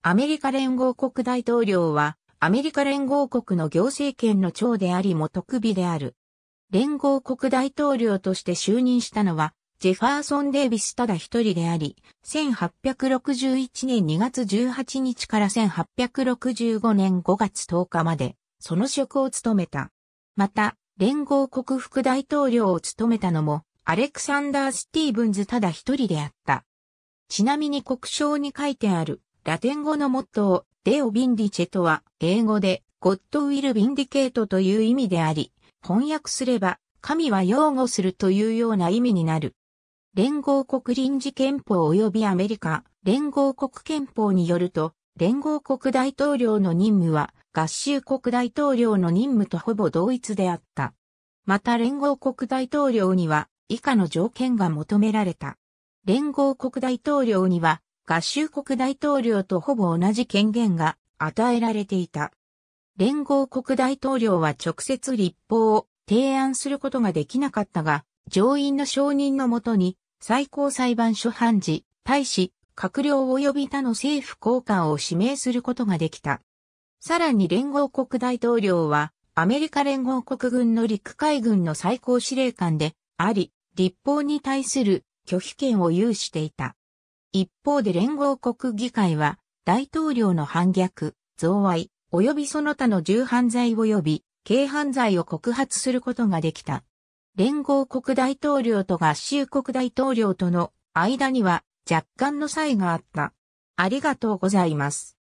アメリカ連合国大統領は、アメリカ連合国の行政権の長でありも特備である。連合国大統領として就任したのは、ジェファーソン・デイビスただ一人であり、1861年2月18日から1865年5月10日まで、その職を務めた。また、連合国副大統領を務めたのも、アレクサンダー・スティーブンズただ一人であった。ちなみに国章に書いてある、ラテン語のモットー、デオ・ビンディチェとは、英語で、ゴッド・ウィル・ビンディケートという意味であり、翻訳すれば、神は擁護するというような意味になる。連合国臨時憲法及びアメリカ、連合国憲法によると、連合国大統領の任務は、合衆国大統領の任務とほぼ同一であった。また連合国大統領には、以下の条件が求められた。連合国大統領には、合衆国大統領とほぼ同じ権限が与えられていた。連合国大統領は直接立法を提案することができなかったが、上院の承認のもとに、最高裁判所判事、大使、閣僚及び他の政府高官を指名することができた。さらに連合国大統領は、アメリカ連合国軍の陸海軍の最高司令官であり、立法に対する拒否権を有していた。一方で連合国議会は、大統領の反逆、贈賄、及びその他の重犯罪及び、軽犯罪を告発することができた。連合国大統領と合衆国大統領との間には若干の差異があった。ありがとうございます。